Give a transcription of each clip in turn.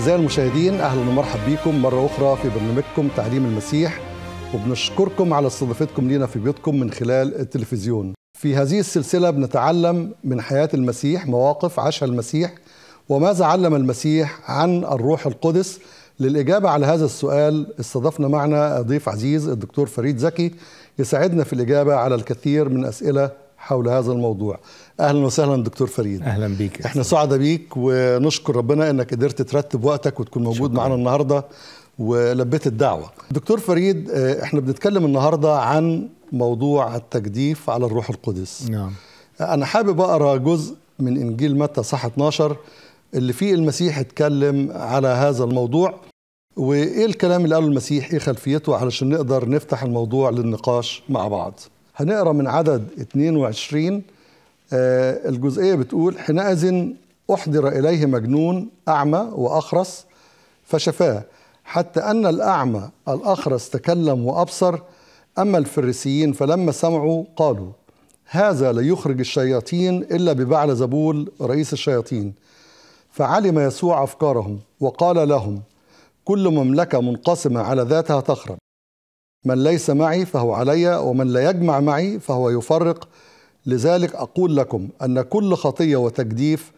أعزائي المشاهدين أهلا ومرحبا بكم مرة أخرى في برنامجكم تعليم المسيح وبنشكركم على استضافتكم لنا في بيوتكم من خلال التلفزيون في هذه السلسلة بنتعلم من حياة المسيح مواقف عاشها المسيح وماذا علم المسيح عن الروح القدس للإجابة على هذا السؤال استضفنا معنا ضيف عزيز الدكتور فريد زكي يساعدنا في الإجابة على الكثير من أسئلة حول هذا الموضوع اهلا وسهلا دكتور فريد اهلا بيك احنا سعداء بيك ونشكر ربنا انك قدرت ترتب وقتك وتكون موجود معانا النهارده ولبيت الدعوه دكتور فريد آه، احنا بنتكلم النهارده عن موضوع التجديف على الروح القدس نعم انا حابب اقرا جزء من انجيل متى صح 12 اللي فيه المسيح اتكلم على هذا الموضوع وايه الكلام اللي قاله المسيح ايه خلفيته علشان نقدر نفتح الموضوع للنقاش مع بعض هنقرا من عدد 22 آه، الجزئية بتقول حينئذ أحضر إليه مجنون أعمى وأخرس فشفاه حتى أن الأعمى الأخرس تكلم وأبصر أما الفريسيين فلما سمعوا قالوا هذا لا يخرج الشياطين إلا ببعل زبول رئيس الشياطين فعلم يسوع أفكارهم وقال لهم كل مملكة منقسمة على ذاتها تخرب من ليس معي فهو علي ومن لا يجمع معي فهو يفرق لذلك أقول لكم أن كل خطية وتجديف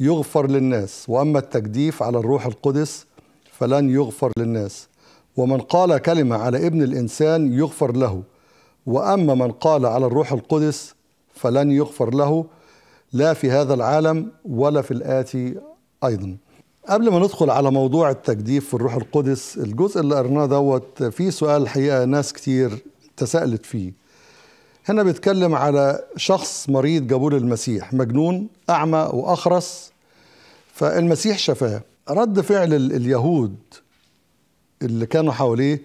يغفر للناس وأما التجديف على الروح القدس فلن يغفر للناس ومن قال كلمة على ابن الإنسان يغفر له وأما من قال على الروح القدس فلن يغفر له لا في هذا العالم ولا في الآتي أيضا قبل ما ندخل على موضوع التجديف في الروح القدس الجزء اللي قرناه دوت فيه سؤال الحقيقة ناس كتير تساءلت فيه هنا بيتكلم على شخص مريض جابوه للمسيح مجنون أعمى وأخرس فالمسيح شفاه رد فعل اليهود اللي كانوا حواليه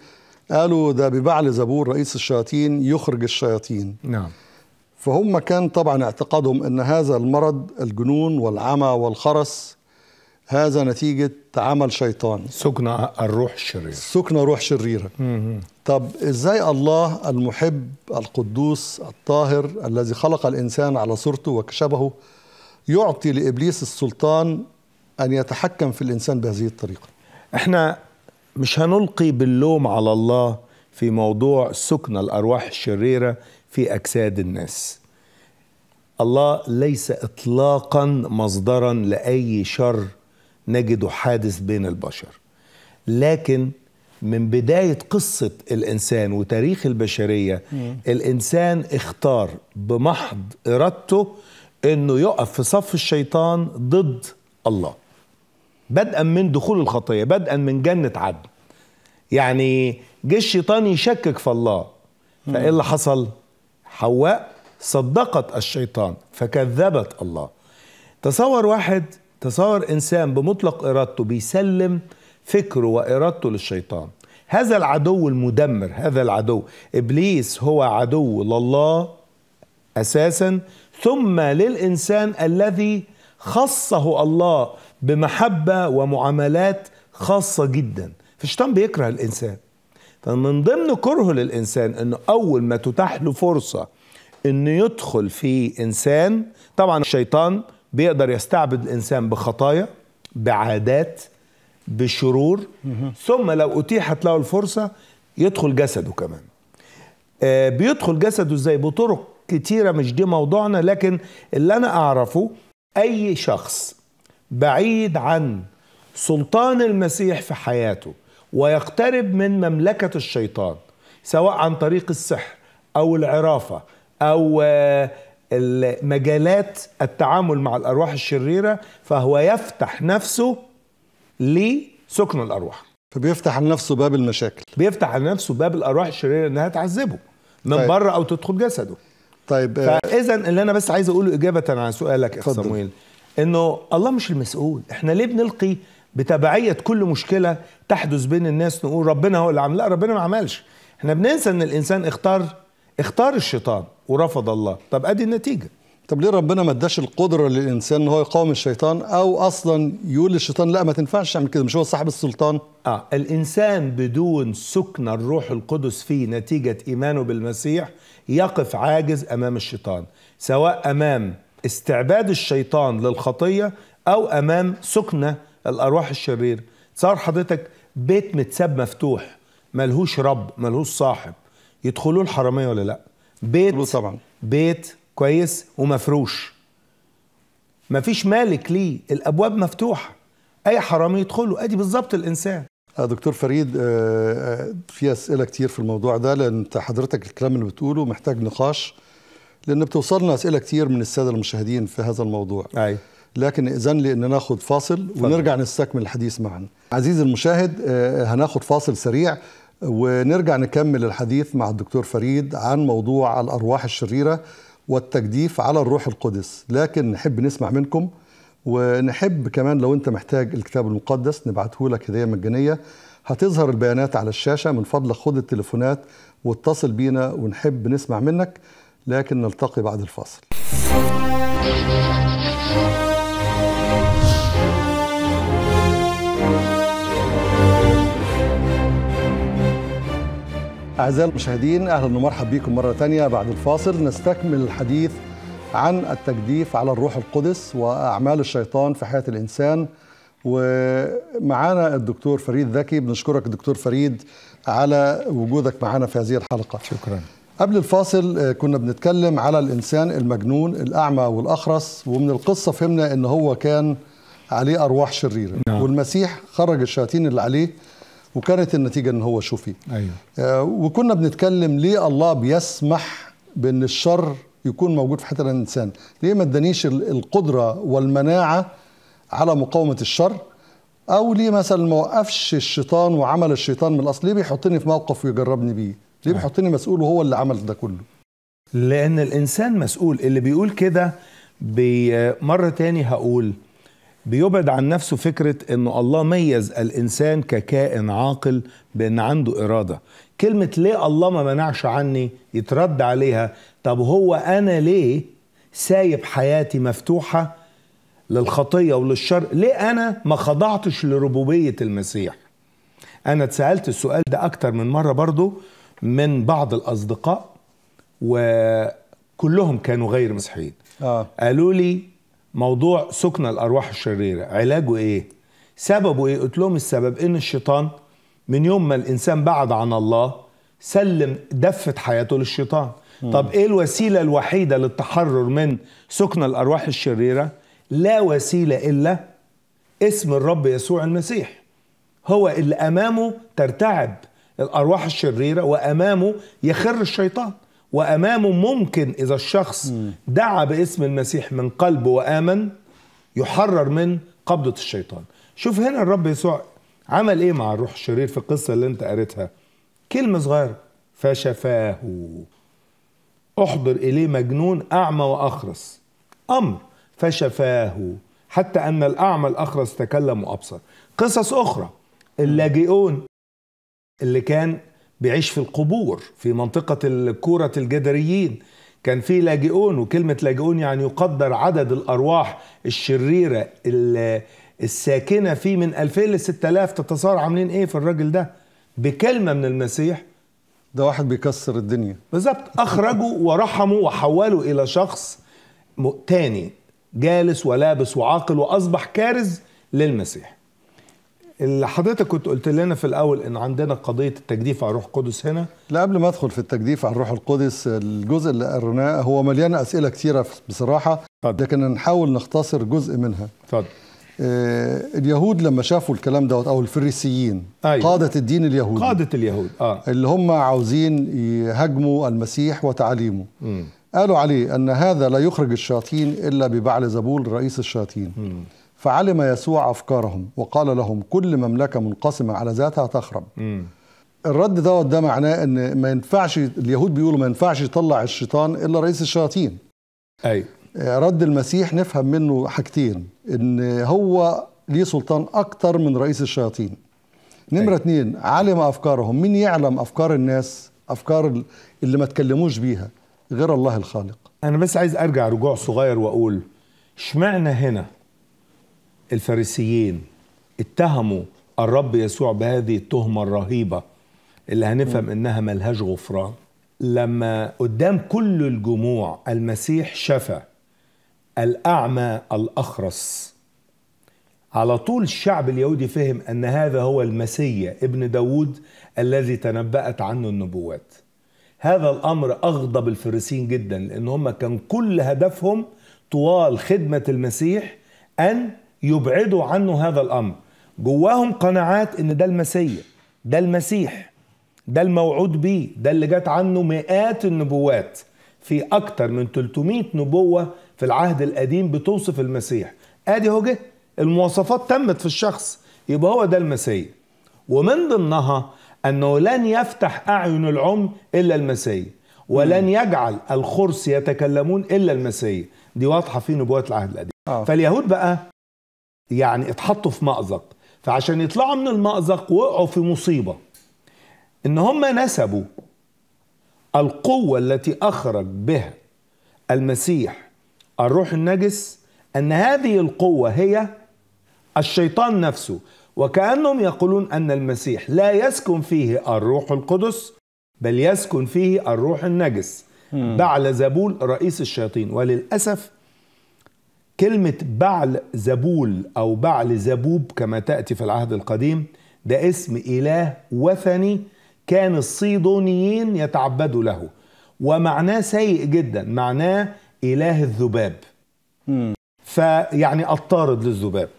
قالوا ده ببعل زبور رئيس الشياطين يخرج الشياطين نعم فهم كان طبعا اعتقادهم ان هذا المرض الجنون والعمى والخرس هذا نتيجة عمل شيطان سكنة الروح الشريرة سكنة روح شريرة مم. طب ازاي الله المحب القدوس الطاهر الذي خلق الانسان على صورته وكشبهه يعطي لابليس السلطان ان يتحكم في الانسان بهذه الطريقه احنا مش هنلقي باللوم على الله في موضوع سكن الارواح الشريره في اجساد الناس الله ليس اطلاقا مصدرا لاي شر نجده حادث بين البشر لكن من بداية قصة الإنسان وتاريخ البشرية مم. الإنسان اختار بمحض إرادته أنه يقف في صف الشيطان ضد الله بدءا من دخول الخطية بدءا من جنة عدن يعني جه الشيطان يشكك في الله فإيه اللي حصل؟ حواء صدقت الشيطان فكذبت الله تصور واحد تصور إنسان بمطلق إرادته بيسلم فكره وإرادته للشيطان هذا العدو المدمر هذا العدو إبليس هو عدو لله أساسا ثم للإنسان الذي خصه الله بمحبة ومعاملات خاصة جدا فالشيطان بيكره الإنسان فمن ضمن كرهه للإنسان أنه أول ما تتاح له فرصة أنه يدخل في إنسان طبعا الشيطان بيقدر يستعبد الإنسان بخطايا بعادات بالشرور ثم لو اتيحت له الفرصه يدخل جسده كمان آه بيدخل جسده ازاي بطرق كتيره مش دي موضوعنا لكن اللي انا اعرفه اي شخص بعيد عن سلطان المسيح في حياته ويقترب من مملكه الشيطان سواء عن طريق السحر او العرافه او آه، مجالات التعامل مع الارواح الشريره فهو يفتح نفسه لسكن الارواح فبيفتح لنفسه باب المشاكل بيفتح على نفسه باب الارواح الشريره انها تعذبه من طيب. بره او تدخل جسده طيب آه، فاذا اللي انا بس عايز اقوله اجابه على سؤالك يا صمويل انه الله مش المسؤول احنا ليه بنلقي بتبعيه كل مشكله تحدث بين الناس نقول ربنا هو اللي عمل لا ربنا ما عملش احنا بننسى ان الانسان اختار اختار الشيطان ورفض الله طب ادي النتيجه طب ليه ربنا ما اداش القدره للانسان ان هو يقاوم الشيطان او اصلا يقول للشيطان لا ما تنفعش تعمل كده مش هو صاحب السلطان اه الانسان بدون سكن الروح القدس فيه نتيجه ايمانه بالمسيح يقف عاجز امام الشيطان سواء امام استعباد الشيطان للخطيه او امام سكنه الارواح الشريره صار حضرتك بيت متساب مفتوح ملهوش رب ملهوش صاحب يدخلوه الحراميه ولا لا بيت طبعا بيت كويس ومفروش مفيش مالك ليه الابواب مفتوحه اي حرامي يدخله ادي بالظبط الانسان آه، دكتور فريد آه، آه، في اسئله كتير في الموضوع ده لان انت حضرتك الكلام اللي بتقوله محتاج نقاش لان بتوصلنا اسئله كتير من الساده المشاهدين في هذا الموضوع أي. لكن اذن لي ان ناخد فاصل فضل. ونرجع نستكمل الحديث معا عزيزي المشاهد هناخد فاصل سريع ونرجع نكمل الحديث مع الدكتور فريد عن موضوع الارواح الشريره والتجديف على الروح القدس لكن نحب نسمع منكم ونحب كمان لو انت محتاج الكتاب المقدس نبعته لك هديه مجانيه هتظهر البيانات على الشاشه من فضلك خد التليفونات واتصل بينا ونحب نسمع منك لكن نلتقي بعد الفاصل أعزائي المشاهدين أهلا ومرحبا بكم مرة ثانية بعد الفاصل نستكمل الحديث عن التجديف على الروح القدس وأعمال الشيطان في حياة الإنسان ومعانا الدكتور فريد ذكي بنشكرك دكتور فريد على وجودك معنا في هذه الحلقة شكرا قبل الفاصل آه، كنا بنتكلم على الإنسان المجنون الأعمى والأخرس ومن القصة فهمنا أن هو كان عليه أرواح شريرة نعم. والمسيح خرج الشياطين اللي عليه وكانت النتيجه ان هو شفي ايوه آه، وكنا بنتكلم ليه الله بيسمح بان الشر يكون موجود في حتة الانسان ليه ما ادانيش القدره والمناعه على مقاومه الشر او ليه مثلا ما وقفش الشيطان وعمل الشيطان من الاصل ليه بيحطني في موقف ويجربني بيه ليه بيحطني مسؤول وهو اللي عمل ده كله لان الانسان مسؤول اللي بيقول كده بمره تاني هقول بيبعد عن نفسه فكرة أنه الله ميز الإنسان ككائن عاقل بأن عنده إرادة كلمة ليه الله ما منعش عني يترد عليها طب هو أنا ليه سايب حياتي مفتوحة للخطية وللشر ليه أنا ما خضعتش لربوبية المسيح أنا اتسألت السؤال ده أكتر من مرة برضو من بعض الأصدقاء وكلهم كانوا غير مسيحيين آه. قالوا لي موضوع سكن الارواح الشريره علاجه ايه سببه ايه قلت لهم السبب ان الشيطان من يوم ما الانسان بعد عن الله سلم دفت حياته للشيطان مم. طب ايه الوسيله الوحيده للتحرر من سكن الارواح الشريره لا وسيله الا اسم الرب يسوع المسيح هو اللي امامه ترتعب الارواح الشريره وامامه يخر الشيطان وامامه ممكن اذا الشخص دعا باسم المسيح من قلبه وامن يحرر من قبضه الشيطان شوف هنا الرب يسوع عمل ايه مع الروح الشرير في القصه اللي انت قريتها كلمه صغيره فشفاه احضر اليه مجنون اعمى واخرس امر فشفاه حتى ان الاعمى الاخرس تكلم وابصر قصص اخرى اللاجئون اللي كان بيعيش في القبور في منطقة الكورة الجدريين كان في لاجئون وكلمة لاجئون يعني يقدر عدد الأرواح الشريرة الساكنة فيه من 2000 ل 6000 تتصور عاملين إيه في الراجل ده بكلمة من المسيح ده واحد بيكسر الدنيا بالظبط أخرجوا ورحموا وحولوا إلى شخص تاني جالس ولابس وعاقل وأصبح كارز للمسيح اللي حضرتك كنت قلت لنا في الاول ان عندنا قضيه التجديف على الروح القدس هنا لا قبل ما ادخل في التجديف على الروح القدس الجزء اللي قرناه هو مليان اسئله كثيره بصراحه فضل. لكن نحاول نختصر جزء منها اتفضل آه اليهود لما شافوا الكلام دوت او الفريسيين أيوة. قاده الدين اليهودي قاده اليهود اه اللي هم عاوزين يهاجموا المسيح وتعاليمه قالوا عليه ان هذا لا يخرج الشياطين الا ببعل زبول رئيس الشياطين م. فعلم يسوع افكارهم وقال لهم كل مملكه منقسمه على ذاتها تخرب الرد دوت ده معناه ان ما ينفعش اليهود بيقولوا ما ينفعش يطلع الشيطان الا رئيس الشياطين اي آه، رد المسيح نفهم منه حاجتين ان هو ليه سلطان اكتر من رئيس الشياطين نمره اتنين علم افكارهم مين يعلم افكار الناس افكار اللي ما تكلموش بيها غير الله الخالق انا بس عايز ارجع رجوع صغير واقول اشمعنى هنا الفريسيين اتهموا الرب يسوع بهذه التهمة الرهيبة اللي هنفهم إنها ملهاش غفران لما قدام كل الجموع المسيح شفى الأعمى الأخرس على طول الشعب اليهودي فهم أن هذا هو المسيا ابن داود الذي تنبأت عنه النبوات هذا الأمر أغضب الفريسيين جدا لأن هم كان كل هدفهم طوال خدمة المسيح أن يبعدوا عنه هذا الامر جواهم قناعات ان ده المسيا ده المسيح ده الموعود بيه ده اللي جات عنه مئات النبوات في اكتر من 300 نبوه في العهد القديم بتوصف المسيح ادي هو جه المواصفات تمت في الشخص يبقى هو ده المسيا ومن ضمنها انه لن يفتح اعين العم الا المسيا ولن يجعل الخرس يتكلمون الا المسيا دي واضحه في نبوات العهد القديم آه. فاليهود بقى يعني اتحطوا في مأزق فعشان يطلعوا من المأزق وقعوا في مصيبة ان هم نسبوا القوة التي اخرج بها المسيح الروح النجس ان هذه القوة هي الشيطان نفسه وكأنهم يقولون ان المسيح لا يسكن فيه الروح القدس بل يسكن فيه الروح النجس بعل زبول رئيس الشياطين وللأسف كلمة بعل زبول أو بعل زبوب كما تأتي في العهد القديم ده اسم إله وثني كان الصيدونيين يتعبدوا له ومعناه سيء جدا معناه إله الذباب فيعني الطارد للذباب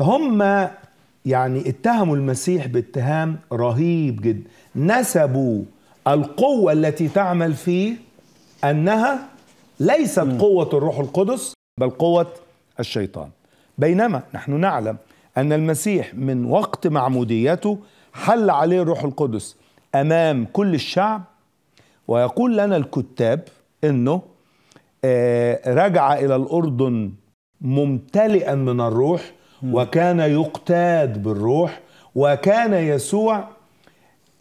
فهم يعني اتهموا المسيح باتهام رهيب جدا نسبوا القوة التي تعمل فيه أنها ليست قوة الروح القدس بل قوة الشيطان بينما نحن نعلم أن المسيح من وقت معموديته حل عليه الروح القدس أمام كل الشعب ويقول لنا الكتاب أنه آه، رجع إلى الأردن ممتلئا من الروح وكان يقتاد بالروح وكان يسوع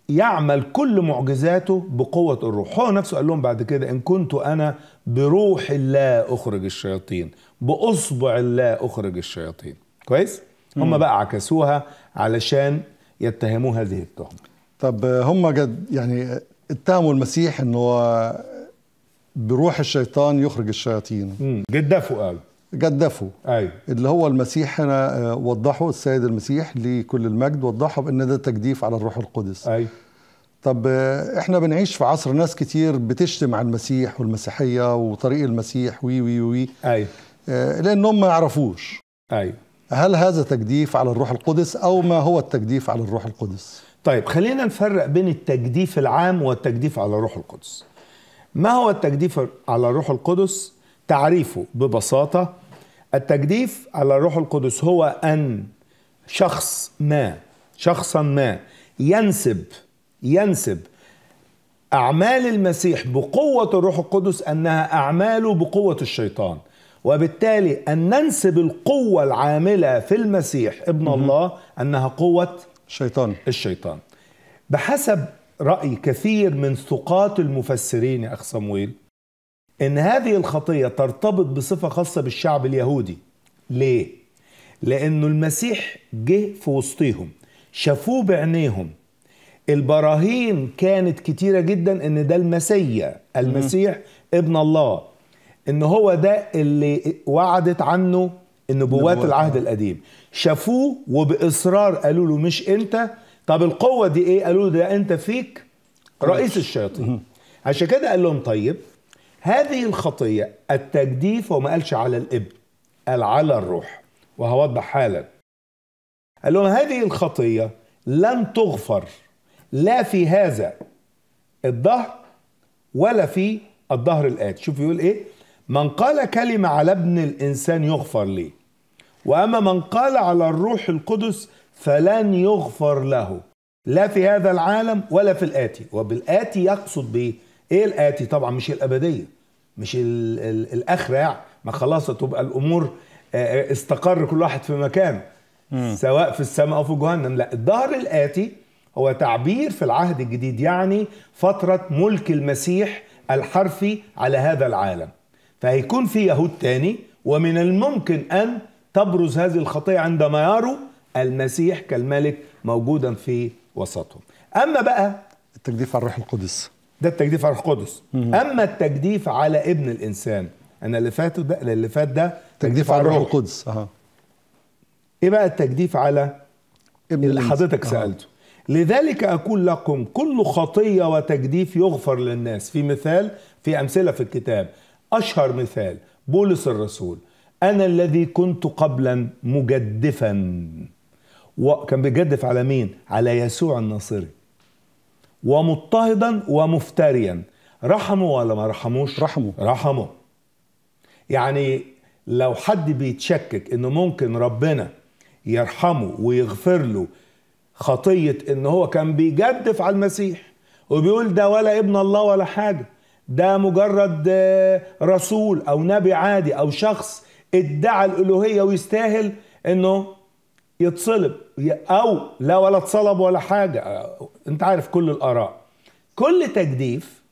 يعمل كل معجزاته بقوة الروح هو نفسه قال لهم بعد كده إن كنت أنا بروح الله أخرج الشياطين بأصبع الله أخرج الشياطين كويس؟ هم بقى عكسوها علشان يتهموه هذه التهمة طب هم جد يعني اتهموا المسيح إنه بروح الشيطان يخرج الشياطين جدفوا قالوا جدفه أيوة. اللي هو المسيح هنا آه، وضحه السيد المسيح لكل المجد وضحه بان ده تجديف على الروح القدس أيوة. طب آه، احنا بنعيش في عصر ناس كتير بتشتم على المسيح والمسيحيه وطريق المسيح وي وي وي أيوة. آه، لانهم ما يعرفوش أيوة. هل هذا تجديف على الروح القدس او ما هو التجديف على الروح القدس طيب خلينا نفرق بين التجديف العام والتجديف على الروح القدس ما هو التجديف على الروح القدس تعريفه ببساطه التجديف على الروح القدس هو أن شخص ما شخصا ما ينسب ينسب أعمال المسيح بقوة الروح القدس أنها أعماله بقوة الشيطان وبالتالي أن ننسب القوة العاملة في المسيح ابن م- الله أنها قوة الشيطان الشيطان بحسب رأي كثير من ثقات المفسرين يا أخ صمويل ان هذه الخطيه ترتبط بصفه خاصه بالشعب اليهودي ليه لانه المسيح جه في وسطهم شافوه بعينيهم البراهين كانت كتيره جدا ان ده المسيا المسيح ابن الله ان هو ده اللي وعدت عنه النبوات العهد آه. القديم شافوه وباصرار قالوا له مش انت طب القوه دي ايه قالوا له ده انت فيك رئيس الشياطين عشان كده قال لهم طيب هذه الخطية التجديف وما قالش على الابن قال على الروح وهوضح حالا قال لهم هذه الخطية لن تغفر لا في هذا الظهر ولا في الظهر الآتي شوف يقول إيه من قال كلمة على ابن الإنسان يغفر ليه وأما من قال على الروح القدس فلن يغفر له لا في هذا العالم ولا في الآتي وبالآتي يقصد بإيه إيه الآتي طبعا مش الأبدية مش ال يعني الاخرع ما خلاص تبقى الامور آه، آه، استقر كل واحد في مكانه سواء في السماء او في جهنم لا الظهر الاتي هو تعبير في العهد الجديد يعني فتره ملك المسيح الحرفي على هذا العالم فهيكون في يهود تاني ومن الممكن ان تبرز هذه الخطيه عندما يروا المسيح كالملك موجودا في وسطهم اما بقى التجديف على الروح القدس ده التجديف على القدس اما التجديف على ابن الانسان انا اللي فات ده اللي فات ده تجديف على الروح القدس اه ايه بقى التجديف على ابن اللي حضرتك سالته لذلك اقول لكم كل خطيه وتجديف يغفر للناس في مثال في امثله في الكتاب اشهر مثال بولس الرسول انا الذي كنت قبلا مجدفا وكان بيجدف على مين على يسوع الناصري ومضطهدا ومفتريا رحمه ولا ما رحموش رحمه رحمه يعني لو حد بيتشكك انه ممكن ربنا يرحمه ويغفر له خطية ان هو كان بيجدف على المسيح وبيقول ده ولا ابن الله ولا حاجة ده مجرد آه، رسول او نبي عادي او شخص ادعى الالوهية ويستاهل انه يتصلب او لا ولا اتصلب ولا حاجه انت عارف كل الاراء كل تجديف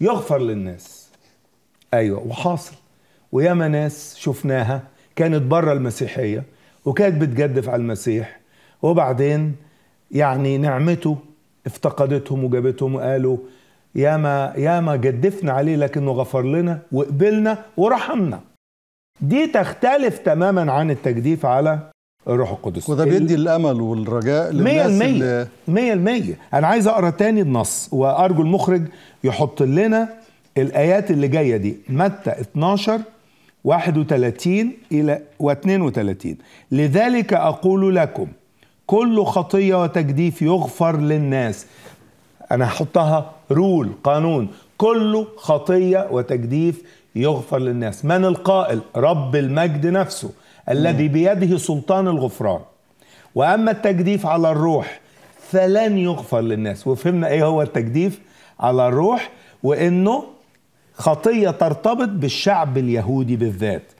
يغفر للناس ايوه وحاصل وياما ناس شفناها كانت بره المسيحيه وكانت بتجدف على المسيح وبعدين يعني نعمته افتقدتهم وجابتهم وقالوا ياما ياما جدفنا عليه لكنه غفر لنا وقبلنا ورحمنا دي تختلف تماما عن التجديف على الروح القدس وده بيدي الامل والرجاء للناس 100% اللي... 100% انا عايز اقرا تاني النص وارجو المخرج يحط لنا الايات اللي جايه دي متى 12 31 الى و32 لذلك اقول لكم كل خطيه وتجديف يغفر للناس انا هحطها رول قانون كل خطيه وتجديف يغفر للناس من القائل رب المجد نفسه الذي بيده سلطان الغفران وأما التجديف على الروح فلن يغفر للناس وفهمنا ايه هو التجديف على الروح وانه خطية ترتبط بالشعب اليهودي بالذات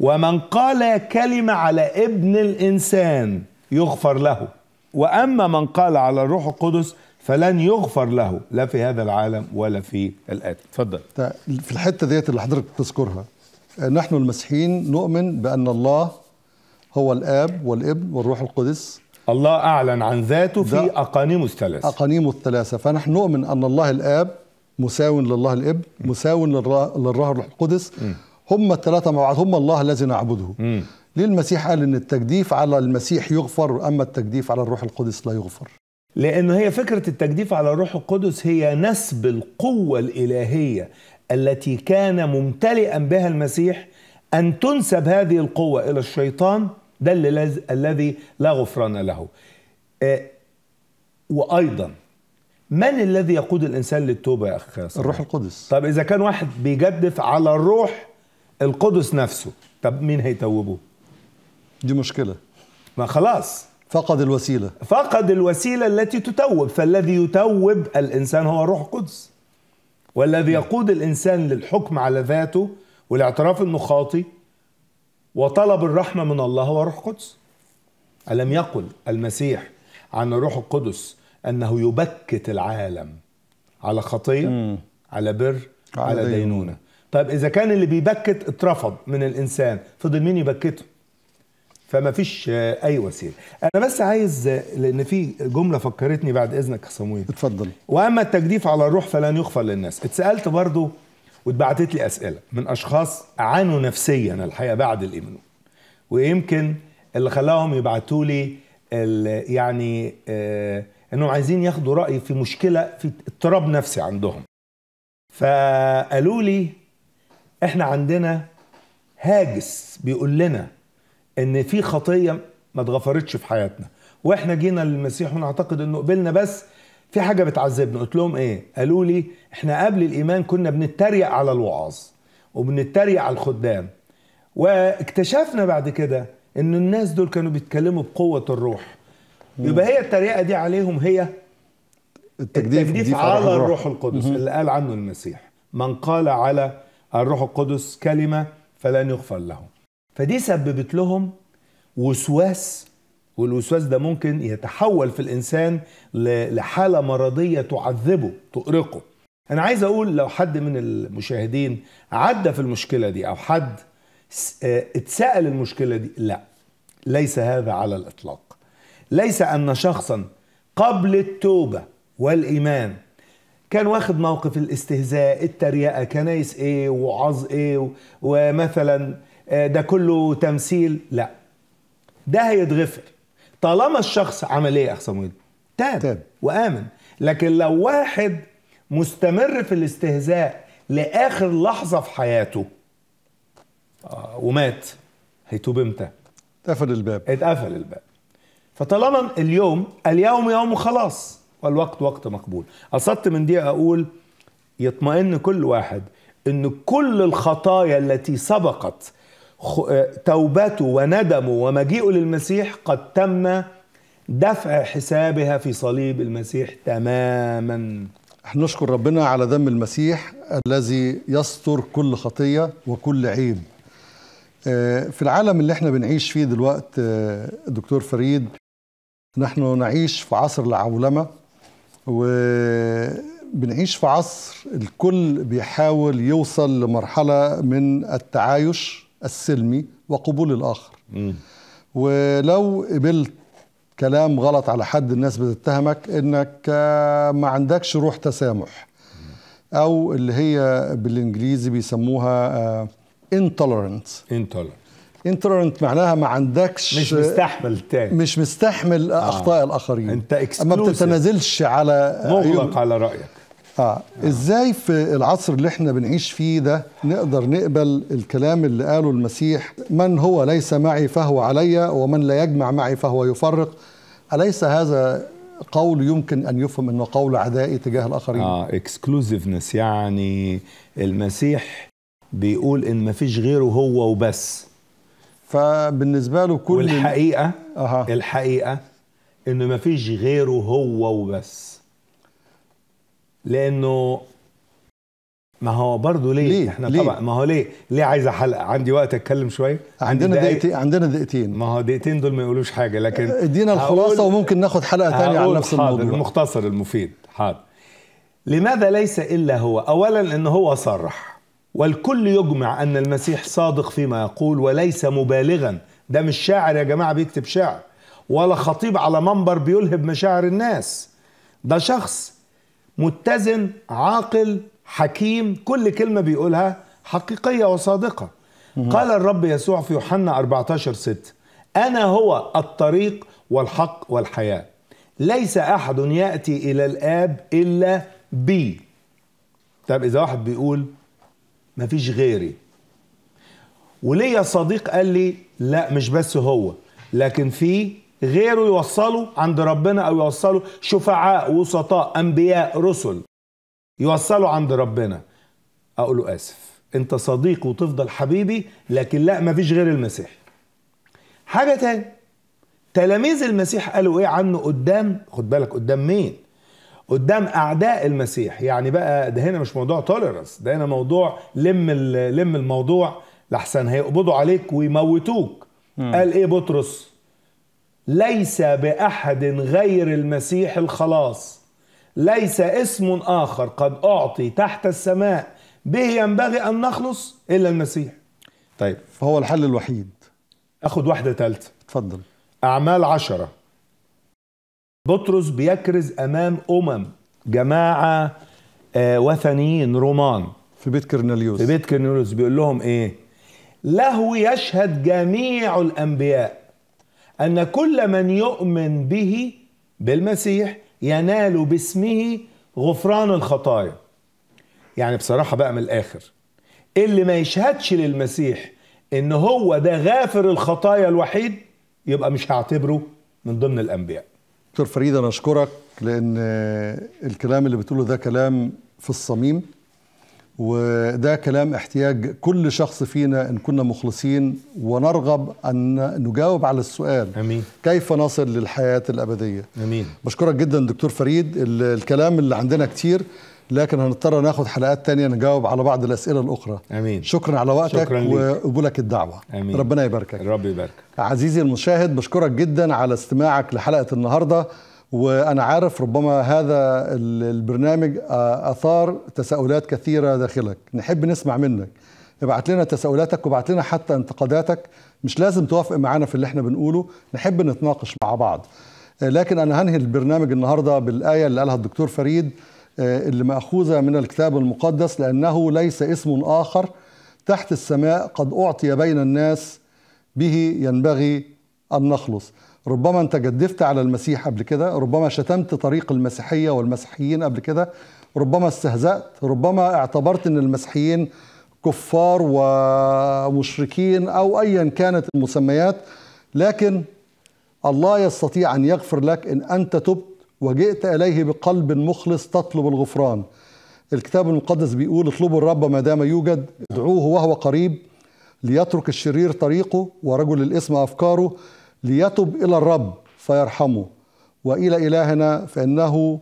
ومن قال كلمة على ابن الإنسان يغفر له وأما من قال على الروح القدس فلن يغفر له لا في هذا العالم ولا في الآتي تفضل في الحتة ديت اللي حضرتك بتذكرها آه، نحن المسيحيين نؤمن بأن الله هو الآب والابن والروح القدس الله أعلن عن ذاته في أقانيم الثلاثة أقانيم الثلاثة فنحن نؤمن أن الله الآب مساو لله الابن مساو للروح الروح القدس هم الثلاثة مع بعض هم الله الذي نعبده ليه المسيح قال ان التجديف على المسيح يغفر اما التجديف على الروح القدس لا يغفر لأن هي فكرة التجديف على الروح القدس هي نسب القوة الإلهية التي كان ممتلئا بها المسيح أن تنسب هذه القوة إلى الشيطان ده الذي لا غفران له آه، وأيضا من الذي يقود الإنسان للتوبة يا أخي الروح القدس طب إذا كان واحد بيجدف على الروح القدس نفسه طب مين هيتوبه؟ دي مشكلة ما خلاص فقد الوسيلة فقد الوسيلة التي تتوب فالذي يتوب الإنسان هو الروح القدس والذي يقود الإنسان للحكم على ذاته والاعتراف أنه خاطي وطلب الرحمة من الله هو روح قدس ألم يقل المسيح عن الروح القدس أنه يبكت العالم على خطية على بر على, دينونة طيب إذا كان اللي بيبكت اترفض من الإنسان فضل مين يبكته فما فيش اي وسيله انا بس عايز لان في جمله فكرتني بعد اذنك يا صمويل اتفضل واما التجديف على الروح فلن يغفر للناس اتسالت برضو واتبعتت لي اسئله من اشخاص عانوا نفسيا الحقيقه بعد الايمان ويمكن اللي خلاهم يبعتوا لي يعني آه انهم عايزين ياخدوا رايي في مشكله في اضطراب نفسي عندهم فقالوا لي احنا عندنا هاجس بيقول لنا ان في خطيه ما اتغفرتش في حياتنا واحنا جينا للمسيح ونعتقد انه قبلنا بس في حاجه بتعذبنا قلت لهم ايه قالوا لي احنا قبل الايمان كنا بنتريق على الوعاظ وبنتريق على الخدام واكتشفنا بعد كده ان الناس دول كانوا بيتكلموا بقوه الروح يبقى هي التريقه دي عليهم هي التجديف, التجديف على الروح القدس مم. اللي قال عنه المسيح من قال على الروح القدس كلمه فلن يغفر له فدي سببت لهم وسواس والوسواس ده ممكن يتحول في الانسان لحاله مرضيه تعذبه تؤرقه انا عايز اقول لو حد من المشاهدين عدى في المشكله دي او حد آه، اتسال المشكله دي لا ليس هذا على الاطلاق ليس ان شخصا قبل التوبه والايمان كان واخد موقف الاستهزاء التريقه كنايس ايه وعظ ايه ومثلا آه، ده كله تمثيل لا ده هيتغفر طالما الشخص عمل ايه يا اخ صمويل تاب, تاب وامن لكن لو واحد مستمر في الاستهزاء لاخر لحظه في حياته آه، ومات هيتوب امتى اتقفل الباب اتقفل الباب فطالما اليوم اليوم يوم خلاص والوقت وقت مقبول قصدت من دي اقول يطمئن كل واحد ان كل الخطايا التي سبقت آه، توبته وندمه ومجيئه للمسيح قد تم دفع حسابها في صليب المسيح تماما نشكر ربنا على دم المسيح الذي يستر كل خطية وكل عيب آه، في العالم اللي احنا بنعيش فيه دلوقت آه، دكتور فريد نحن نعيش في عصر العولمة وبنعيش في عصر الكل بيحاول يوصل لمرحلة من التعايش السلمي وقبول الآخر ولو قبلت كلام غلط على حد الناس بتتهمك انك ما عندكش روح تسامح او اللي هي بالانجليزي بيسموها انتولرنت انتولرنت انتولرنت معناها ما عندكش مش مستحمل تاني مش مستحمل آه. اخطاء الاخرين انت ما بتتنازلش على مغلق على رايك آه. ازاي في العصر اللي احنا بنعيش فيه ده نقدر نقبل الكلام اللي قاله المسيح من هو ليس معي فهو علي ومن لا يجمع معي فهو يفرق اليس هذا قول يمكن ان يفهم انه قول عدائي تجاه الاخرين اه اكسكلوزيفنس يعني المسيح بيقول ان مفيش غيره هو وبس فبالنسبه له كل والحقيقه ال... أه. الحقيقه ان مفيش غيره هو وبس لانه ما هو برضه ليه؟, ليه؟ احنا ليه؟ طبعا ما هو ليه؟ ليه عايزه حلقه؟ عندي وقت اتكلم شويه؟ عندنا دقيقتين عندنا دقيقتين ما هو دقيقتين دول ما يقولوش حاجه لكن اه، ادينا الخلاصه وممكن ناخد حلقه ثانيه عن نفس الموضوع المختصر المفيد حاضر لماذا ليس الا هو؟ اولا ان هو صرح والكل يجمع ان المسيح صادق فيما يقول وليس مبالغا ده مش شاعر يا جماعه بيكتب شعر ولا خطيب على منبر بيلهب مشاعر الناس ده شخص متزن عاقل حكيم كل كلمة بيقولها حقيقية وصادقة قال الرب يسوع في يوحنا 14 6 أنا هو الطريق والحق والحياة ليس أحد يأتي إلى الآب إلا بي طب إذا واحد بيقول ما فيش غيري وليا صديق قال لي لا مش بس هو لكن في غيره يوصله عند ربنا او يوصله شفعاء وسطاء انبياء رسل يوصلوا عند ربنا اقول له اسف انت صديق وتفضل حبيبي لكن لا مفيش غير المسيح حاجه تاني تلاميذ المسيح قالوا ايه عنه قدام خد بالك قدام مين قدام اعداء المسيح يعني بقى ده هنا مش موضوع توليرانس ده هنا موضوع لم لم الموضوع لحسن هيقبضوا عليك ويموتوك قال ايه بطرس ليس باحد غير المسيح الخلاص ليس اسم اخر قد اعطي تحت السماء به ينبغي ان نخلص الا المسيح طيب فهو الحل الوحيد اخد واحده ثالثه اتفضل اعمال عشرة بطرس بيكرز امام امم جماعه آه وثنيين رومان في بيت كرنيليوس في بيت كرنيليوس بيقول لهم ايه له يشهد جميع الانبياء أن كل من يؤمن به بالمسيح ينال باسمه غفران الخطايا يعني بصراحة بقى من الآخر اللي ما يشهدش للمسيح إن هو ده غافر الخطايا الوحيد يبقى مش هعتبره من ضمن الأنبياء دكتور فريد أنا أشكرك لأن الكلام اللي بتقوله ده كلام في الصميم وده كلام احتياج كل شخص فينا ان كنا مخلصين ونرغب ان نجاوب على السؤال امين كيف نصل للحياه الابديه امين بشكرك جدا دكتور فريد الكلام اللي عندنا كتير لكن هنضطر ناخد حلقات تانية نجاوب على بعض الأسئلة الأخرى أمين شكرا على وقتك وقبولك الدعوة أمين ربنا يباركك رب يباركك عزيزي المشاهد بشكرك جدا على استماعك لحلقة النهاردة وانا عارف ربما هذا البرنامج اثار تساؤلات كثيره داخلك نحب نسمع منك ابعت لنا تساؤلاتك وابعت لنا حتى انتقاداتك مش لازم توافق معنا في اللي احنا بنقوله نحب نتناقش مع بعض آه، لكن انا هنهي البرنامج النهارده بالايه اللي قالها الدكتور فريد آه، اللي ماخوذه من الكتاب المقدس لانه ليس اسم اخر تحت السماء قد اعطي بين الناس به ينبغي ان نخلص ربما انت جدفت على المسيح قبل كده ربما شتمت طريق المسيحيه والمسيحيين قبل كده ربما استهزأت ربما اعتبرت ان المسيحيين كفار ومشركين او ايا كانت المسميات لكن الله يستطيع ان يغفر لك ان انت تبت وجئت اليه بقلب مخلص تطلب الغفران الكتاب المقدس بيقول اطلبوا الرب ما دام يوجد ادعوه وهو قريب ليترك الشرير طريقه ورجل الاسم افكاره ليتب إلى الرب فيرحمه وإلى إلهنا فإنه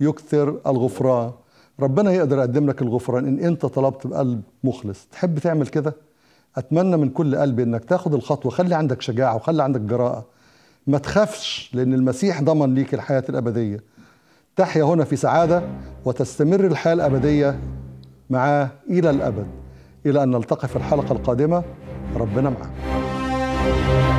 يكثر الغفران ربنا يقدر يقدم لك الغفران إن أنت طلبت بقلب مخلص تحب تعمل كده أتمنى من كل قلبي إنك تاخد الخطوة خلي عندك شجاعة وخلي عندك جراءة ما تخافش لأن المسيح ضمن ليك الحياة الأبدية تحيا هنا في سعادة وتستمر الحياة الأبدية معاه إلى الأبد إلى أن نلتقي في الحلقة القادمة ربنا معك